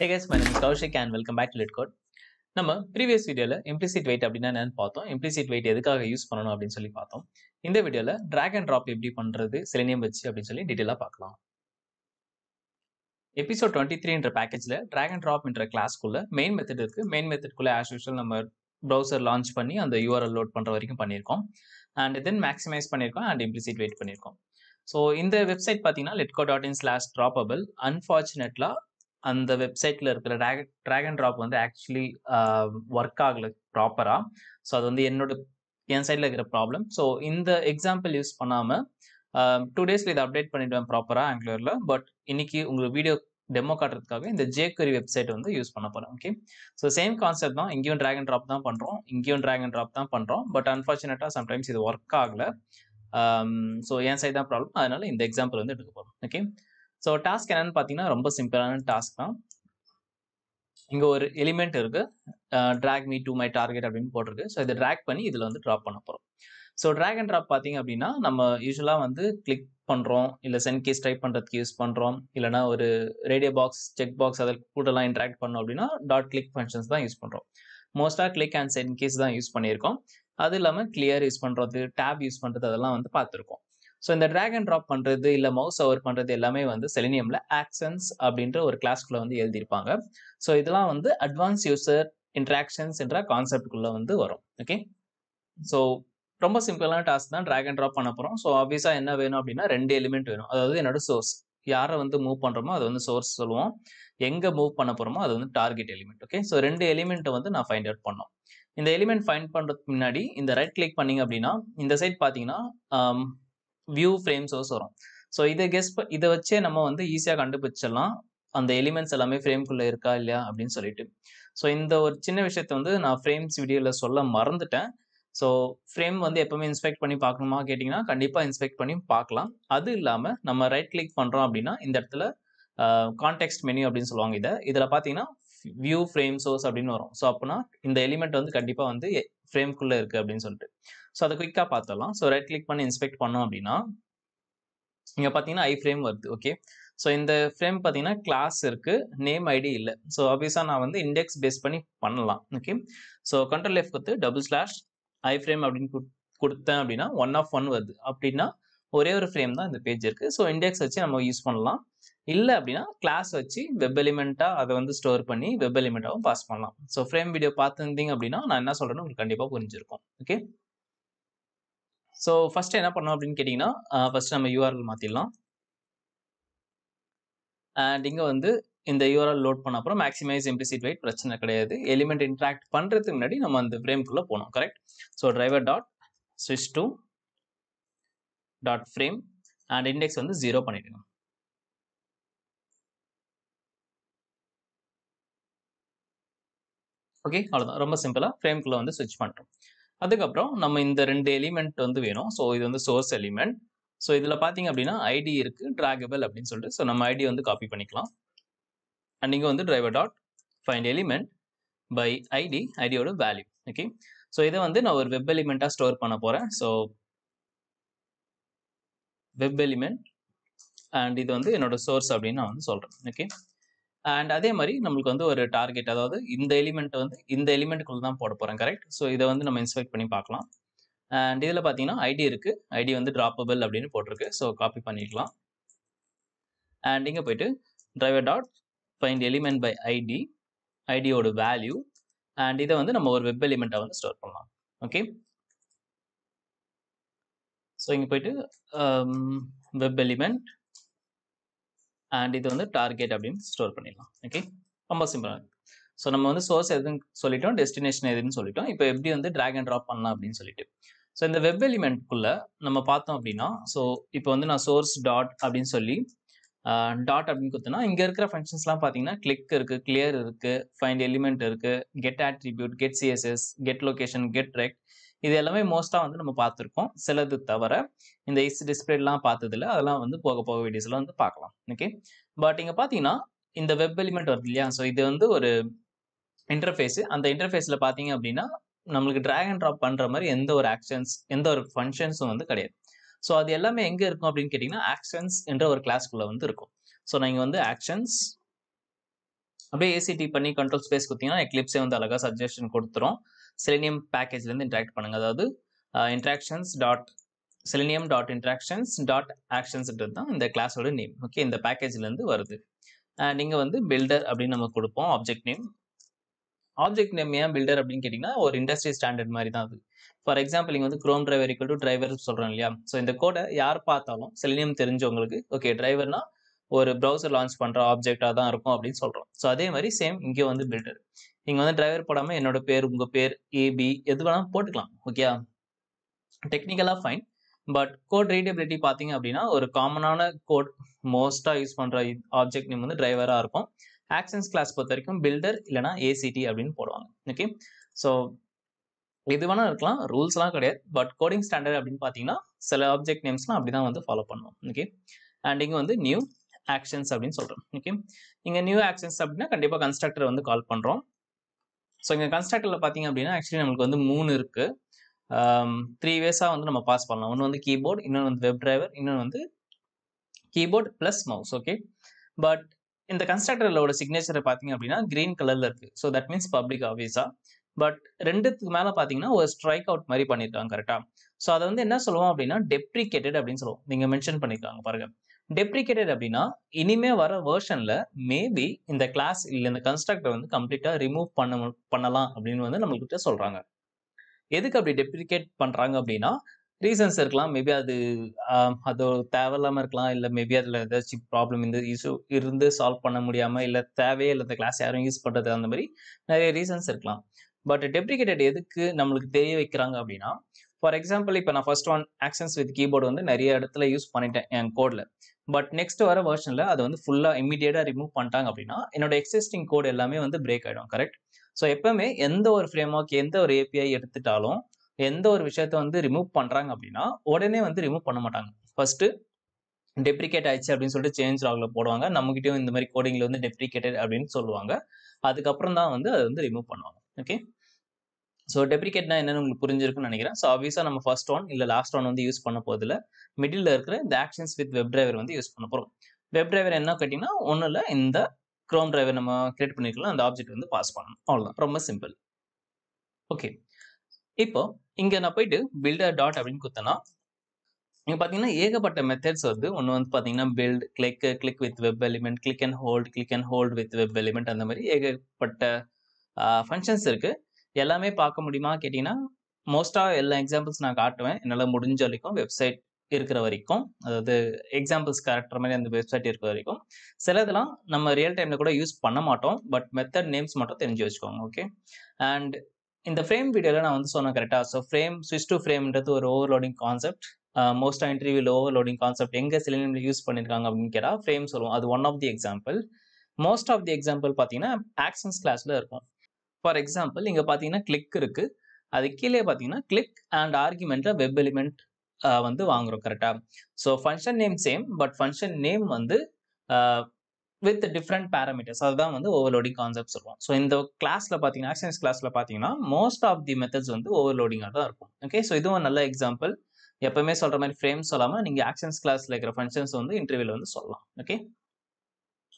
hey guys my name Kaushik and welcome back to LetCode நம்ம previous வீடியோவில் implicit wait அப்படின்னா என்னன்னு பார்த்தோம் இம்ப்ளிசிட் வெயிட் எதுக்காக யூஸ் பண்ணணும் அப்படின்னு சொல்லி பார்த்தோம் இந்த வீடியோவில் டிராகன் ட்ராப் எப்படி பண்ணுறது சிலினியம் வச்சு அப்படின்னு சொல்லி டீட்டெயிலாக பார்க்கலாம் எபிசோட் டுவெண்ட்டி த்ரீன்ற பேக்கேஜில் டிராகன் ட்ராப்ன்ற கிளாஸ்க்குள்ள மெயின் மெத்தட் இருக்கு மெயின் மெத்தட்குள்ளே ஆஸ் யூஷுவல் நம்ம ப்ரௌசர் லான்ச் பண்ணி அந்த யூஆர்எல் லோட் பண்ணுற வரைக்கும் பண்ணியிருக்கோம் அண்ட் தென் மேக்ஸிமைஸ் பண்ணியிருக்கோம் அண்ட் இம்ப்ளிசிட் வெயிட் பண்ணியிருக்கோம் ஸோ இந்த வெப்சைட் பார்த்தீங்கன்னா லெட்கோ டாட் இன் ஸ்லாஷ் ட்ராப்பபிள் அன்ஃபார்ச்சுனேட்லாம் அந்த வெப்சைட்டில் இருக்கிற ட்ராக் ட்ராக் ட்ராப் வந்து ஆக்சுவலி ஒர்க் ஆகலை ப்ராப்பராக ஸோ அது வந்து என்னோட என் சைடில் இருக்கிற ப்ராப்ளம் ஸோ இந்த எக்ஸாம்பிள் யூஸ் பண்ணாமல் டூ டேஸில் இதை அப்டேட் பண்ணிவிடுவேன் ப்ராப்பராக ஆங்குலரில் பட் இன்னைக்கு உங்களுக்கு வீடியோ டெமோ காட்டுறதுக்காக இந்த ஜேக்கரி வெப்சைட் வந்து யூஸ் பண்ண போகிறேன் ஓகே ஸோ சேம் கான்செப்ட் தான் இங்கேயும் டிராகன் ட்ராப் தான் பண்ணுறோம் இங்கேயும் டிராகன் ட்ராப் தான் பண்ணுறோம் பட் அன்ஃபார்ச்சுனேட்டாக சம்டைம்ஸ் இது ஒர்க் ஆகலை ஸோ என் சைட் தான் ப்ராப்ளம் அதனால் இந்த எக்ஸாம்பிள் வந்து எடுக்க போகிறோம் ஓகே ஸோ டாஸ்க் என்னன்னு பார்த்தீங்கன்னா ரொம்ப சிம்பிளான டாஸ்க் தான் இங்கே ஒரு எலிமெண்ட் இருக்குது drag me to my target அப்படின்னு போட்டிருக்கு ஸோ இதை ட்ராக் பண்ணி இதில் வந்து ட்ராப் பண்ண போகிறோம் ஸோ ட்ராக் அண்ட் ட்ராப் பார்த்தீங்க அப்படின்னா நம்ம யூஸ்வலாக வந்து கிளிக் பண்ணுறோம் இல்லை சென்ட் கேஸ் டைப் பண்ணுறதுக்கு யூஸ் பண்ணுறோம் இல்லைனா ஒரு ரேடியோ பாக்ஸ் செக் பாக்ஸ் அதில் கூடலாம் இன்ட்ராக்ட் பண்ணோம் அப்படின்னா டாட் கிளிக் ஃபங்க்ஷன்ஸ் தான் யூஸ் பண்ணுறோம் மோஸ்ட்டாக கிளிக் அண்ட் சென்ட் கேஸ் தான் யூஸ் பண்ணியிருக்கோம் அது இல்லாமல் கிளியர் யூஸ் பண்ணுறது டேப் யூஸ் பண்ணுறது அதெல்லாம் வந்து பார்த்துருக்கோம் ஸோ இந்த ட்ராக் அண்ட் ட்ராப் பண்ணுறது இல்லை மவுஸ் ஓவர் பண்ணுறது எல்லாமே வந்து செலினியமில் ஆக்சன்ஸ் அப்படின்ற ஒரு கிளாஸ்க்குள்ளே வந்து எழுதியிருப்பாங்க ஸோ இதெல்லாம் வந்து அட்வான்ஸ் யூசர் இன்ட்ராக்ஷன்ஸ் என்ற கான்செப்ட்குள்ளே வந்து வரும் ஓகே ஸோ ரொம்ப சிம்பிளான டாஸ்க் தான் ட்ராக் அண்ட் ட்ராப் பண்ண போகிறோம் ஸோ ஆப்வியஸாக என்ன வேணும் அப்படின்னா ரெண்டு எலிமெண்ட் வேணும் அதாவது என்னோட சோர்ஸ் யாரை வந்து மூவ் பண்ணுறோமோ அது வந்து சோர்ஸ் சொல்லுவோம் எங்கே மூவ் பண்ண போகிறோமோ அது வந்து டார்கெட் எலிமெண்ட் ஓகே ஸோ ரெண்டு எலிமெண்ட்டை வந்து நான் ஃபைண்ட் அவுட் பண்ணோம் இந்த எலிமெண்ட் ஃபைண்ட் பண்ணுறதுக்கு முன்னாடி இந்த ரைட் கிளிக் பண்ணிங்க அப்படின்னா இந்த சைட் பார்த்தீங்கன்னா வியூ ஃப்ரேம் சோர்ஸ் வரும் ஸோ இதை கெஸ் இதை வச்சே நம்ம வந்து ஈஸியாக கண்டுபிடிச்சிடலாம் அந்த எலிமெண்ட்ஸ் எல்லாமே ஃப்ரேம்குள்ளே இருக்கா இல்லையா அப்படின்னு சொல்லிட்டு ஸோ இந்த ஒரு சின்ன விஷயத்த வந்து நான் ஃப்ரேம்ஸ் வீடியோவில் சொல்ல மறந்துட்டேன் ஸோ ஃப்ரேம் வந்து எப்போவுமே இன்ஸ்பெக்ட் பண்ணி பார்க்கணுமா கேட்டிங்கன்னா கண்டிப்பாக இன்ஸ்பெக்ட் பண்ணி பார்க்கலாம் அது இல்லாமல் நம்ம ரைட் கிளிக் பண்ணுறோம் அப்படின்னா இந்த இடத்துல கான்டெக்ட் மெனு அப்படின்னு சொல்லுவாங்க இதை இதில் பார்த்தீங்கன்னா வியூ ஃப்ரேம் சோர்ஸ் அப்படின்னு வரும் ஸோ அப்போனா இந்த எலிமெண்ட் வந்து கண்டிப்பாக வந்து ஃப்ரேம்குள்ளே இருக்குது அப்படின்னு சொல்லிட்டு ஸோ அதை குயிக்காக பார்த்துடலாம் ஸோ ரைட் கிளிக் பண்ணி இன்ஸ்பெக்ட் பண்ணோம் அப்படின்னா இங்கே பார்த்தீங்கன்னா ஐ ஃப்ரேம் வருது ஓகே ஸோ இந்த ஃப்ரேம் பார்த்தீங்கன்னா கிளாஸ் இருக்குது நேம் ஐடி இல்லை ஸோ ஆப்வியஸாக நான் வந்து இண்டெக்ஸ் பேஸ் பண்ணி பண்ணலாம் ஓகே ஸோ கண்ட்ரோல் எஃப் கொடுத்து டபுள் ஸ்லாஷ் ஐ ஃப்ரேம் அப்படின்னு கொடுத்தேன் அப்படின்னா ஒன் ஆஃப் ஒன் வருது அப்படின்னா ஒரே ஒரு ஃப்ரேம் தான் இந்த பேஜ் இருக்குது ஸோ இண்டெக்ஸ் வச்சு நம்ம யூஸ் பண்ணலாம் இல்லை அப்படின்னா கிளாஸ் வச்சு வெப் எலிமெண்ட்டாக அதை வந்து ஸ்டோர் பண்ணி வெப் எலிமெண்ட்டாகவும் பாஸ் பண்ணலாம் ஸோ ஃப்ரேம் வீடியோ பார்த்துருந்தீங்க அப்படின்னா நான் என்ன சொல்கிறேன்னு உங்களுக்கு கண்டிப்பாக புரிஞ்சிருக்கும் ஓகே ஸோ ஃபஸ்ட்டு என்ன பண்ணோம் அப்படின்னு கேட்டிங்கன்னா ஃபஸ்ட்டு நம்ம யூஆர்எல் மாற்றிடலாம் அண்ட் இங்கே வந்து இந்த யூஆர்எல் லோட் பண்ண அப்புறம் மேக்ஸிமைஸ் இம்ப்ளிசிட் வெயிட் பிரச்சனை கிடையாது எலிமெண்ட் இன்ட்ராக்ட் பண்ணுறதுக்கு முன்னாடி நம்ம அந்த ஃப்ரேம்குள்ளே போனோம் correct so driver dot switch to dot frame and index வந்து ஜீரோ பண்ணிடுங்க ஓகே அவ்வளோதான் ரொம்ப சிம்பிளாக ஃப்ரேம்குள்ளே வந்து சுவிச் பண்ணுறோம் அதுக்கப்புறம் நம்ம இந்த ரெண்டு எலிமெண்ட் வந்து வேணும் ஸோ இது வந்து சோர்ஸ் எலிமெண்ட் ஸோ இதில் பார்த்தீங்க அப்படின்னா ஐடி இருக்குது ட்ராகபிள் அப்படின்னு சொல்லிட்டு ஸோ நம்ம ஐடி வந்து காப்பி பண்ணிக்கலாம் அண்ட் இங்கே வந்து driver dot find element by ID ஐடியோட வேல்யூ ஓகே ஸோ இதை வந்து நான் ஒரு வெப் எலிமெண்ட்டாக ஸ்டோர் பண்ண போகிறேன் ஸோ வெப் எலிமெண்ட் அண்ட் இது வந்து என்னோட சோர்ஸ் அப்படின்னு நான் வந்து சொல்கிறேன் ஓகே அண்ட் அதே மாதிரி நம்மளுக்கு வந்து ஒரு டார்கெட் அதாவது இந்த எலிமெண்ட் வந்து இந்த எலிமெண்ட்டுக்குள்ள தான் போட போகிறேன் கரெக்ட் ஸோ இதை வந்து நம்ம இன்ஸ்பெக்ட் பண்ணி பார்க்கலாம் அண்ட் இதில் பார்த்தீங்கன்னா ஐடி இருக்குது ஐடி வந்து ட்ராப்பபிள் அப்படின்னு போட்டிருக்கு ஸோ காப்பி பண்ணிக்கலாம் அண்ட் இங்கே போயிட்டு driver dot find element by ID ஐடியோட வேல்யூ அண்ட் இதை வந்து நம்ம ஒரு வெப் எலிமெண்ட்டை வந்து ஸ்டோர் பண்ணலாம் ஓகே ஸோ இங்கே போயிட்டு வெப் um, எலிமெண்ட் அண்ட் இது வந்து டார்கெட் அப்படின்னு ஸ்டோர் பண்ணிடலாம் ஓகே ரொம்ப சிம்பிளாக ஸோ நம்ம வந்து சோர்ஸ் எதுன்னு சொல்லிட்டோம் டெஸ்டினேஷன் எதுன்னு சொல்லிட்டோம் இப்போ எப்படி வந்து ட்ராக் அண்ட் ட்ராப் பண்ணலாம் அப்படின்னு சொல்லிட்டு ஸோ இந்த வெப் எலிமெண்ட்குள்ளே நம்ம பார்த்தோம் அப்படின்னா ஸோ இப்போ வந்து நான் சோர்ஸ் டாட் அப்படின்னு சொல்லி டாட் அப்படின்னு கொடுத்தோன்னா இங்கே இருக்கிற ஃபங்க்ஷன்ஸ்லாம் பார்த்தீங்கன்னா கிளிக் இருக்குது கிளியர் இருக்குது ஃபைண்ட் எலிமெண்ட் இருக்குது get attribute get CSS get location get rect இது எல்லாமே மோஸ்ட்டாக வந்து நம்ம பார்த்துருக்கோம் சிலது தவிர இந்த இஸ் டிஸ்பிளேலாம் பார்த்ததில்ல அதெல்லாம் வந்து போக போக வீடியோஸில் வந்து பார்க்கலாம் ஓகே பட் இங்கே பார்த்தீங்கன்னா இந்த வெப் எலிமெண்ட் வருது இல்லையா ஸோ இது வந்து ஒரு இன்டர்ஃபேஸு அந்த இன்டர்ஃபேஸில் பார்த்தீங்க அப்படின்னா நம்மளுக்கு ட்ராக் அண்ட் ட்ராப் பண்ணுற மாதிரி எந்த ஒரு ஆக்ஷன்ஸ் எந்த ஒரு ஃபங்க்ஷன்ஸும் வந்து கிடையாது ஸோ அது எல்லாமே எங்கே இருக்கும் அப்படின்னு கேட்டிங்கன்னா ஆக்ஷன்ஸ் என்ற ஒரு கிளாஸ்க்குள்ளே வந்து இருக்கும் ஸோ நீங்கள் வந்து ஆக்ஷன்ஸ் அப்படியே ஏசிடி பண்ணி கண்ட்ரோல் ஸ்பேஸ் கொடுத்தீங்கன்னா எக்லிப்ஸே வந்து அழகாக சஜஷன் கொடுத்துரும் செலினியம் பேக்கேஜ்லேருந்து இன்ட்ராக்ட் பண்ணுங்கள் அதாவது interactions dot Selenium dot interactions dot ஆக்ஷன்ஸ்ன்றது தான் இந்த கிளாஸோட நேம் ஓகே இந்த பேக்கேஜ்லேருந்து வருது நீங்கள் வந்து பில்டர் அப்படின்னு நம்ம கொடுப்போம் ஆப்ஜெக்ட் நேம் ஆப்ஜெக்ட் நேம் ஏன் பில்டர் அப்படின்னு கேட்டிங்கன்னா ஒரு இண்டஸ்ட்ரி ஸ்டாண்டர்ட் மாதிரி தான் அது ஃபார் எக்ஸாம்பிள் நீங்கள் வந்து Chrome driver equal to driver சொல்கிறோம் இல்லையா ஸோ இந்த கோடை யார் பார்த்தாலும் செலினியம் தெரிஞ்சவங்களுக்கு ஓகே டிரைவர்னா ஒரு ப்ரௌசர் லான்ச் பண்ணுற ஆப்ஜெக்டாக தான் இருக்கும் அப்படின்னு சொல்கிறோம் ஸோ அதே மாதிரி சேம் இங்கே வந்து பில்டர் நீங்கள் வந்து டிரைவர் போடாமல் என்னோட பேர் உங்கள் பேர் ஏபி எது வேணாலும் போட்டுக்கலாம் ஓகே டெக்னிக்கலாக ஃபைன் பட் கோட் ரீடபிலிட்டி பார்த்தீங்க அப்படின்னா ஒரு காமனான கோட் மோஸ்ட்டாக யூஸ் பண்ணுற ஆப்ஜெக்ட் நேம் வந்து டிரைவராக இருக்கும் ஆக்ஷன்ஸ் கிளாஸ் பொறுத்த வரைக்கும் பில்டர் இல்லைனா ஏசிடி அப்படின்னு போடுவாங்க ஓகே ஸோ எது வேணால் இருக்கலாம் ரூல்ஸ்லாம் கிடையாது பட் கோடிங் ஸ்டாண்டர்ட் அப்படின்னு பார்த்தீங்கன்னா சில ஆப்ஜெக்ட் நேம்ஸ்லாம் அப்படி தான் வந்து ஃபாலோ பண்ணுவோம் ஓகே அண்ட் இங்கே வந்து நியூ ஆக்ஷன்ஸ் அப்படின்னு சொல்கிறோம் ஓகே இங்கே நியூ ஆக்ஷன்ஸ் அப்படின்னா கண்டிப்பாக கன்ஸ்ட்ரக்டர் வந்து கால் பண்ணுறோம் ஸோ இங்கே கன்ஸ்ட்ரக்டரில் பார்த்தீங்க அப்படின்னா ஆக்சுவலி நம்மளுக்கு வந்து மூணு இருக்குது த்ரீ வேஸாக வந்து நம்ம பாஸ் பண்ணலாம் ஒன்று வந்து கீபோர்டு இன்னொன்று வந்து வெப் டிரைவர் இன்னொன்று வந்து keyboard plus mouse okay but இந்த கன்ஸ்ட்ரக்டரோட சிக்னேச்சரை பார்த்தீங்க அப்படின்னா க்ரீன் கலரில் இருக்குது ஸோ தட் மீன்ஸ் பப்ளிக் ஆஃபீஸாக பட் ரெண்டுத்துக்கு மேலே பார்த்தீங்கன்னா ஒரு ஸ்ட்ரைக் அவுட் மாதிரி பண்ணியிருக்காங்க கரெக்டாக ஸோ அதை வந்து என்ன சொல்லுவோம் அப்படின்னா டெப்ரிகேட்டட் அப்படின்னு சொல்லுவோம் நீங்கள் மென்ஷன் பண்ணியிருக்காங்க பாருங்கள் டெப்ரிகேட்டட் அப்படின்னா இனிமே வர வேர்ஷனில் மேபி இந்த கிளாஸ் இல்லை இந்த கன்ஸ்ட்ரக்டர் வந்து கம்ப்ளீட்டாக ரிமூவ் பண்ண பண்ணலாம் அப்படின்னு வந்து நம்மள்கிட்ட சொல்கிறாங்க எதுக்கு அப்படி டெப்ரிகேட் பண்ணுறாங்க அப்படின்னா ரீசன்ஸ் இருக்கலாம் மேபி அது அது தேவையில்லாமல் இருக்கலாம் இல்லை மேபி அதில் ஏதாச்சும் ப்ராப்ளம் இந்த இஷ்யூ இருந்து சால்வ் பண்ண முடியாமல் இல்லை தேவையே இல்லை இந்த கிளாஸ் யாரும் யூஸ் பண்ணுறது அந்த மாதிரி நிறைய ரீசன்ஸ் இருக்கலாம் பட் டெப்ரிகேட்டட் எதுக்கு நம்மளுக்கு தெரிய வைக்கிறாங்க அப்படின்னா ஃபார் எக்ஸாம்பிள் இப்போ நான் first one actions with keyboard வந்து நிறைய இடத்துல யூஸ் பண்ணிட்டேன் என் கோடில் பட் நெக்ஸ்ட் வர வெர்ஷனில் அதை வந்து ஃபுல்லாக இமீடியட்டாக ரிமூவ் பண்ணிட்டாங்க அப்படின்னா என்னோட எக்ஸிஸ்டிங் கோட் எல்லாமே வந்து பிரேக் ஆகிடும் கரெக்ட் ஸோ எப்பவுமே எந்த ஒரு ஃப்ரேம் ஒர்க் எந்த ஒரு ஏபிஐ எடுத்துட்டாலும் எந்த ஒரு விஷயத்த வந்து ரிமூவ் பண்ணுறாங்க அப்படின்னா உடனே வந்து ரிமூவ் பண்ண மாட்டாங்க ஃபஸ்ட்டு டெப்ரிகேட் ஆயிடுச்சு அப்படின்னு சொல்லிட்டு சேஞ்ச் லாகில் போடுவாங்க நம்மகிட்டயும் இந்த மாதிரி கோடிங்கில் வந்து டெப்ரிகேட்டட் அப்படின்னு சொல்லுவாங்க அதுக்கப்புறம் தான் வந்து அதை வந்து ரிமூவ் பண்ணுவாங்க ஓகே ஸோ டெப்ரிகேட்னா என்னன்னு உங்களுக்கு புரிஞ்சிருக்குன்னு நினைக்கிறேன் ஸோ ஆப்வியஸாக நம்ம ஃபர்ஸ்ட் ஒன் இல்லை லாஸ்ட் ஒன் வந்து யூஸ் பண்ண போதில் மிடில் இருக்கிற இந்த ஆக்ஷன்ஸ் வித் வெப் டிரைவர் வந்து யூஸ் பண்ண போகிறோம் வெப் டிரைவர் என்ன கேட்டிங்கன்னா ஒன்றும் இல்லை இந்த க்ரோம் டிரைவர் நம்ம கிரியேட் பண்ணிருக்கலாம் அந்த ஆப்ஜெக்ட் வந்து பாஸ் பண்ணணும் அவ்வளோதான் ரொம்ப சிம்பிள் ஓகே இப்போ இங்கே நான் போயிட்டு பில்டர் டாட் அப்படின்னு குத்தனா இங்கே பார்த்தீங்கன்னா ஏகப்பட்ட மெத்தட்ஸ் வந்து ஒன்று வந்து பார்த்தீங்கன்னா build click click with web element click and hold click and hold with web element அந்த மாதிரி ஏகப்பட்ட ஃபங்க்ஷன்ஸ் இருக்குது எல்லாமே பார்க்க முடியுமா கேட்டிங்கன்னா மோஸ்ட்டாக எல்லா எக்ஸாம்பிள்ஸ் நான் காட்டுவேன் என்னால் முடிஞ்ச வரைக்கும் வெப்சைட் இருக்கிற வரைக்கும் அதாவது எக்ஸாம்பிள்ஸ் கேரக்டர் மாதிரி அந்த வெப்சைட் இருக்கிற வரைக்கும் சில இதெல்லாம் நம்ம ரியல் டைமில் கூட யூஸ் பண்ண மாட்டோம் பட் மெத்தட் நேம்ஸ் மட்டும் தெரிஞ்சு வச்சுக்கோங்க ஓகே அண்ட் இந்த ஃப்ரேம் வீடியோவில் நான் வந்து சொன்னேன் கரெக்டாக ஸோ ஃப்ரேம் ஸ்விட்ச் டு ஃப்ரேம்ன்றது ஒரு ஓவர்லோடிங் கான்செப்ட் மோஸ்டாக இன்டர்வியூவில் ஓவர்லோடிங் கான்செப்ட் எங்கே சில நேமில் யூஸ் பண்ணியிருக்காங்க அப்படின்னு கேட்டால் ஃப்ரேம் சொல்லுவோம் அது one of the example most of the example பார்த்தீங்கன்னா ஆக்ஷன்ஸ் கிளாஸில் இருக்கும் ஃபார் எக்ஸாம்பிள் இங்கே பார்த்தீங்கன்னா கிளிக் இருக்கு அது கீழே பார்த்தீங்கன்னா கிளிக் அண்ட் ஆர்குமெண்ட்டில் வெப் எலிமெண்ட் வந்து வாங்குறோம் கரெக்டாக so function name same but function name வந்து வித் டிஃப்ரெண்ட் பேராமீட்டர்ஸ் அதுதான் வந்து ஓவர்லோடிங் கான்செப்ட் சொல்லுவோம் ஸோ இந்த கிளாஸில் பார்த்தீங்கன்னா ஆக்ஷன்ஸ் கிளாஸில் பார்த்தீங்கன்னா மோஸ்ட் ஆஃப் தி மெத்தட்ஸ் வந்து ஓவர்லோடிங்காக தான் இருக்கும் ஓகே ஸோ இதுவும் நல்ல எக்ஸாம்பிள் எப்பவுமே சொல்கிற மாதிரி ஃப்ரேம் சொல்லாமல் நீங்கள் ஆக்ஷன்ஸ் கிளாஸில் இருக்கிற ஃபங்க்ஷன்ஸ் வந்து இன்டர்வியூவில் வந்து சொல்லலாம் ஓகே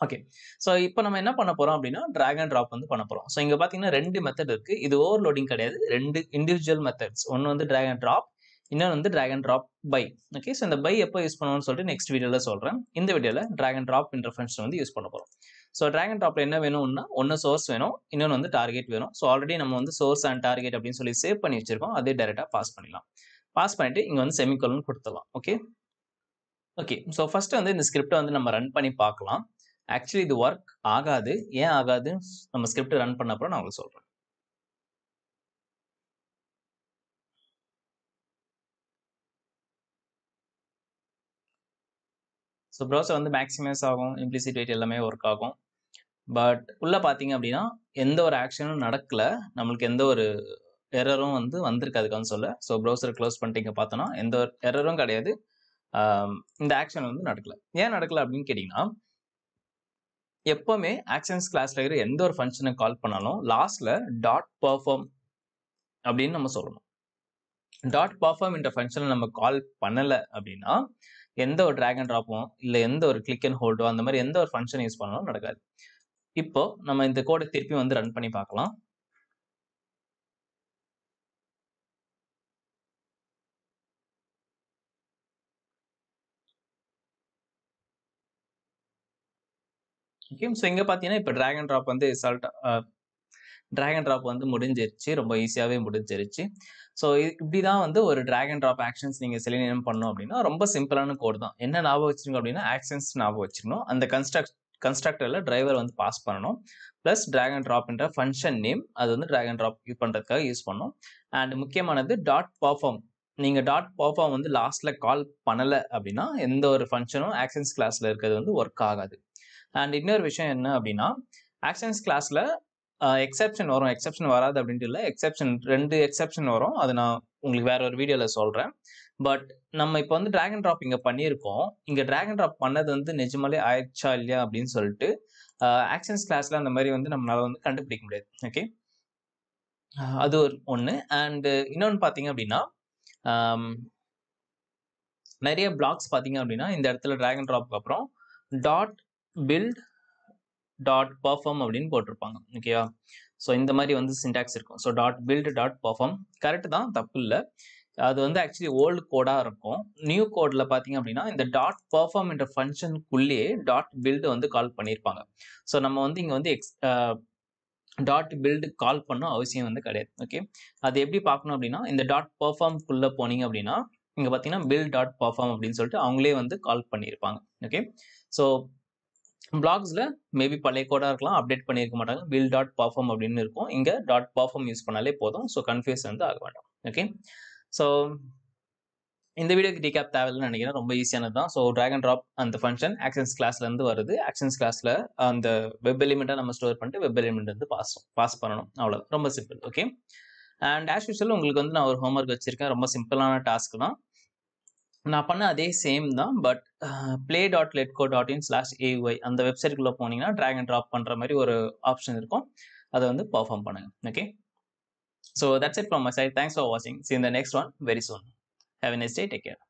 ஓகே ஸோ இப்போ நம்ம என்ன பண்ண போகிறோம் அப்படின்னா ட்ராக் அண்ட் ட்ராப் வந்து பண்ண போகிறோம் ஸோ இங்கே பார்த்தீங்கன்னா ரெண்டு மெத்தட் இருக்குது இது ஓவர்லோடிங் கிடையாது ரெண்டு இண்டிவிஜுவல் மெத்தட்ஸ் ஒன்று வந்து ட்ராக் அண்ட் ட்ராப் இன்னொன்று வந்து drag and drop by okay so இந்த பை எப்போ யூஸ் பண்ணுவோம்னு சொல்லிட்டு நெக்ஸ்ட் வீடியோவில் சொல்கிறேன் இந்த வீடியோவில் ட்ராக் அண்ட் ட்ராப் இன்டர்ஃபென்ஸ் வந்து யூஸ் பண்ண போகிறோம் ஸோ ட்ராக் அண்ட் ட்ராப்ல என்ன வேணும்னா ஒன்று சோர்ஸ் வேணும் இன்னொன்று வந்து டார்கெட் வேணும் ஸோ ஆல்ரெடி நம்ம வந்து சோர்ஸ் அண்ட் டார்கெட் அப்படின்னு சொல்லி சேவ் பண்ணி வச்சிருக்கோம் அதே டேரெக்டாக பாஸ் பண்ணிடலாம் பாஸ் பண்ணிட்டு இங்கே வந்து செமிகோலன் கொடுத்துடலாம் ஓகே ஓகே ஸோ ஃபஸ்ட்டு வந்து இந்த ஸ்கிரிப்டை வந்து நம்ம ரன் பண்ணி பார்க்கலாம் ஆக்சுவலி இது ஒர்க் ஆகாது ஏன் ஆகாதுன்னு நம்ம ஸ்கிரிப்ட் ரன் பண்ண அப்புறம் நான் உங்களுக்கு சொல்கிறேன் ஸோ ப்ரௌசர் வந்து மேக்ஸிமைஸ் ஆகும் இம்ப்ளிசிட் வெயிட் எல்லாமே ஒர்க் ஆகும் பட் உள்ளே பார்த்தீங்க அப்படின்னா எந்த ஒரு ஆக்ஷனும் நடக்கலை நம்மளுக்கு எந்த ஒரு எரரும் வந்து வந்திருக்கு அதுக்கான சொல்ல ஸோ ப்ரௌசர் க்ளோஸ் பண்ணிட்டீங்க பார்த்தோன்னா எந்த ஒரு எரரும் கிடையாது இந்த ஆக்ஷன் வந்து நடக்கலை ஏன் நடக்கலை அப்படின்னு கேட்டிங்கன்னா எப்போவுமே ஆக்ஷன்ஸ் கிளாஸ்ல இருக்கிற எந்த ஒரு ஃபங்க்ஷனை கால் பண்ணாலும் லாஸ்ட்டில் டாட் பர்ஃபார்ம் அப்படின்னு நம்ம சொல்லணும் டாட் பர்ஃபார்ம் என்ற ஃபங்க்ஷனை நம்ம கால் பண்ணலை அப்படின்னா எந்த ஒரு ட்ராக் அண்ட் ட்ராப்போ இல்லை எந்த ஒரு கிளிக் அண்ட் ஹோல்டோ அந்த மாதிரி எந்த ஒரு ஃபங்க்ஷன் யூஸ் பண்ணாலும் நடக்காது இப்போ நம்ம இந்த கோடை திருப்பி வந்து ரன் பண்ணி பார்க்கலாம் ஓகே ஸோ இங்கே பார்த்தீங்கன்னா இப்போ ட்ராகன் ட்ராப் வந்து சால்ட்டாக ட்ராகன் ட்ராப் வந்து முடிஞ்சிருச்சு ரொம்ப ஈஸியாகவே முடிஞ்சிருச்சு ஸோ இப்படி தான் வந்து ஒரு ட்ராகன் ட்ராப் ஆக்ஷன்ஸ் நீங்கள் செலினியம் பண்ணோம் அப்படின்னா ரொம்ப சிம்பிளான கோட் தான் என்ன ஞாபகம் வச்சுருங்க அப்படின்னா ஆக்ஷன்ஸ் ஞாபகம் வச்சிருக்கணும் அந்த கன்ஸ்ட்ரக் கன்ஸ்ட்ரக்டரில் டிரைவர் வந்து பாஸ் பண்ணணும் ப்ளஸ் ட்ராகன் ட்ராப்ன்ற ஃபங்க்ஷன் நேம் அது வந்து ட்ராகன் ட்ராப் யூஸ் பண்ணுறதுக்காக யூஸ் பண்ணோம் அண்ட் முக்கியமானது டாட் பர்ஃபார்ம் நீங்கள் டாட் பர்ஃபார்ம் வந்து லாஸ்ட்டில் கால் பண்ணலை அப்படின்னா எந்த ஒரு ஃபங்க்ஷனும் ஆக்ஷன்ஸ் கிளாஸில் இருக்கிறது வந்து ஒர்க் ஆகாது அண்ட் இன்னொரு விஷயம் என்ன அப்படின்னா ஆக்ஷன்ஸ் கிளாஸில் எக்ஸப்ஷன் வரும் எக்ஸப்ஷன் வராது அப்படின்ட்டு இல்லை எக்ஸப்ஷன் ரெண்டு எக்ஸப்ஷன் வரும் அது நான் உங்களுக்கு வேற ஒரு வீடியோவில் சொல்கிறேன் பட் நம்ம இப்போ வந்து ட்ராகன் ட்ராப் இங்கே பண்ணியிருக்கோம் இங்கே ட்ராகன் ட்ராப் பண்ணது வந்து நிஜமாலே ஆயிடுச்சா இல்லையா அப்படின்னு சொல்லிட்டு ஆக்ஷன்ஸ் கிளாஸில் அந்த மாதிரி வந்து நம்மளால் வந்து கண்டுபிடிக்க முடியாது ஓகே அது ஒரு ஒன்று அண்டு இன்னொன்று பார்த்தீங்க அப்படின்னா நிறைய பிளாக்ஸ் பார்த்தீங்க அப்படின்னா இந்த இடத்துல ட்ராகன் ட்ராப்க்கு அப்புறம் டாட் பில்ட் டாட் பர்ஃபார்ம் அப்படின்னு போட்டிருப்பாங்க ஓகேவா ஸோ இந்த மாதிரி வந்து சின்டாக்ஸ் இருக்கும் so dot build dot perform correct தான் தப்பு இல்லை அது வந்து ஆக்சுவலி ஓல்டு கோடாக இருக்கும் நியூ கோடில் பார்த்தீங்க அப்படின்னா இந்த டாட் பர்ஃபார்ம் என்ற ஃபங்க்ஷனுக்குள்ளேயே டாட் பில்டு வந்து கால் பண்ணியிருப்பாங்க ஸோ நம்ம வந்து இங்கே வந்து எக்ஸ் டாட் பில்டு கால் பண்ண அவசியம் வந்து கிடையாது ஓகே அது எப்படி பார்க்கணும் அப்படின்னா இந்த டாட் பர்ஃபார்ம்குள்ளே போனீங்க அப்படின்னா இங்கே பார்த்தீங்கன்னா பில் டாட் பர்ஃபார்ம் அப்படின்னு சொல்லிட்டு அவங்களே வந்து கால் பண்ணியிருப்பாங்க ஓகே ஸோ பிளாக்ஸில் மேபி பழைய கோடாக இருக்கலாம் அப்டேட் பண்ணியிருக்க மாட்டாங்க வில் டாட் பர்ஃபார்ம் அப்படின்னு இருக்கும் இங்கே டாட் பர்ஃபார்ம் யூஸ் பண்ணாலே போதும் ஸோ கன்ஃபியூஸ் வந்து ஆக வேண்டாம் ஓகே ஸோ இந்த வீடியோக்கு தேவை தேவையில்லைன்னு நினைக்கிறேன் ரொம்ப ஈஸியானது தான் ஸோ ட்ராகன் ட்ராப் அந்த ஃபங்க்ஷன் ஆக்ஷன்ஸ் கிளாஸ்லேருந்து வருது ஆக்ஷன்ஸ் கிளாஸில் அந்த வெப் எலிமெண்ட்டாக நம்ம ஸ்டோர் பண்ணிட்டு வெப் எலிமெண்ட் வந்து பாஸ் பாஸ் பண்ணணும் அவ்வளோ ரொம்ப simple okay and as usual உங்களுக்கு வந்து நான் ஒரு ஹோம்ஒர்க் வச்சிருக்கேன் ரொம்ப சிம்பிளான டாஸ்க் தான் நான் பண்ண அதே சேம் தான் but play dot LetCode dot in slash ஏஒய் அந்த வெப்சைட்குள்ளே போனீங்கன்னா ட்ராக் அண்ட் ட்ராப் பண்ணுற மாதிரி ஒரு ஆப்ஷன் இருக்கும் அதை வந்து பர்ஃபார்ம் பண்ணுங்கள் okay so that's it from my side thanks for வாட்சிங் see in the next one very soon have nice day take care